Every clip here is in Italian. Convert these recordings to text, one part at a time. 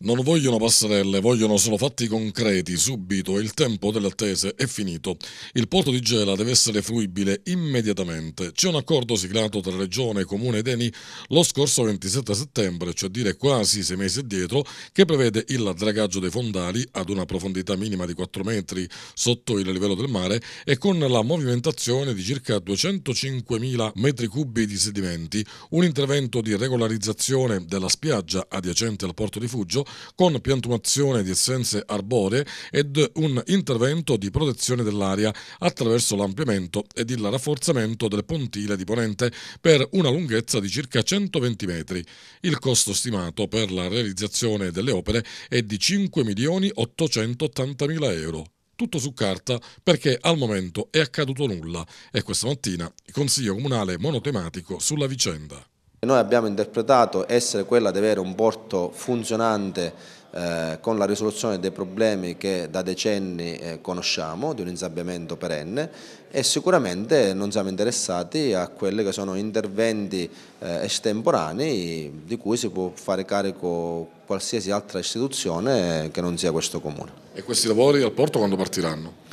Non vogliono passerelle, vogliono solo fatti concreti, subito, il tempo delle attese è finito. Il porto di Gela deve essere fruibile immediatamente. C'è un accordo siglato tra Regione, Comune ed Eni lo scorso 27 settembre, cioè dire quasi sei mesi addietro, che prevede il dragaggio dei fondali ad una profondità minima di 4 metri sotto il livello del mare e con la movimentazione di circa 205.000 metri cubi di sedimenti, un intervento di regolarizzazione della spiaggia adiacente al porto di Fuggio con piantumazione di essenze arboree ed un intervento di protezione dell'aria attraverso l'ampliamento ed il rafforzamento del pontile di ponente per una lunghezza di circa 120 metri. Il costo stimato per la realizzazione delle opere è di 5 milioni 880 mila euro tutto su carta perché al momento è accaduto nulla e questa mattina il Consiglio Comunale monotematico sulla vicenda. Noi abbiamo interpretato essere quella di avere un porto funzionante eh, con la risoluzione dei problemi che da decenni eh, conosciamo, di un insabbiamento perenne e sicuramente non siamo interessati a quelli che sono interventi eh, estemporanei di cui si può fare carico qualsiasi altra istituzione che non sia questo comune. E questi lavori al porto quando partiranno?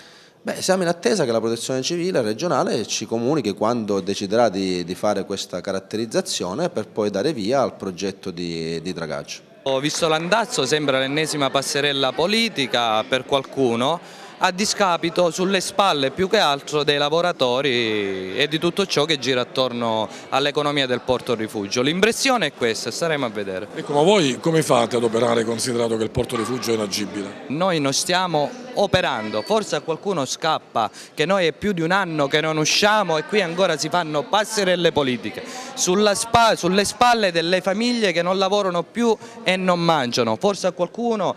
Beh, siamo in attesa che la protezione civile regionale ci comunichi quando deciderà di, di fare questa caratterizzazione per poi dare via al progetto di, di dragaggio. Ho visto l'andazzo, sembra l'ennesima passerella politica per qualcuno, a discapito sulle spalle più che altro dei lavoratori e di tutto ciò che gira attorno all'economia del porto rifugio. L'impressione è questa, staremo a vedere. Ecco, ma voi come fate ad operare considerato che il porto rifugio è inagibile? Noi non stiamo operando, forse a qualcuno scappa che noi è più di un anno che non usciamo e qui ancora si fanno passerelle politiche spa, sulle spalle delle famiglie che non lavorano più e non mangiano, forse a qualcuno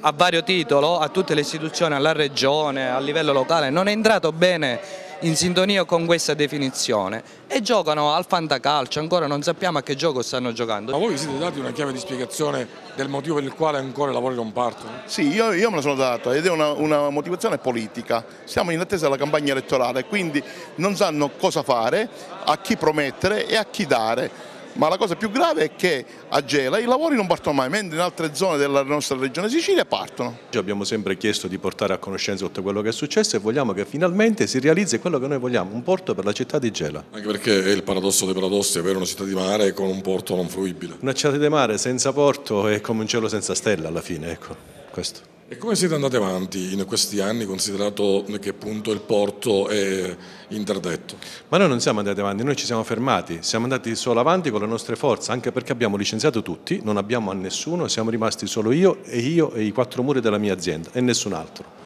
a vario titolo a tutte le istituzioni, alla regione, a livello locale, non è entrato bene in sintonia con questa definizione e giocano al fantacalcio, ancora non sappiamo a che gioco stanno giocando. Ma voi vi siete dati una chiave di spiegazione del motivo per il quale ancora i lavori non partono? Sì, io, io me la sono data ed è una, una, motivazione politica, siamo in attesa della campagna elettorale quindi non sanno cosa fare, a chi promettere e a chi dare ma la cosa più grave è che a Gela i lavori non partono mai, mentre in altre zone della nostra regione Sicilia partono. abbiamo sempre chiesto di portare a conoscenza tutto quello che è successo e vogliamo che finalmente si realizzi quello che noi vogliamo, un porto per la città di Gela. Anche perché è il paradosso dei paradossi, avere una città di mare con un porto non fruibile. Una città di mare senza porto è come un cielo senza stella alla fine, ecco, questo. E come siete andati avanti in questi anni, considerato che appunto il porto è interdetto? Ma noi non siamo andati avanti, noi ci siamo fermati, siamo andati solo avanti con le nostre forze, anche perché abbiamo licenziato tutti, non abbiamo a nessuno, siamo rimasti solo io e io e i quattro muri della mia azienda e nessun altro.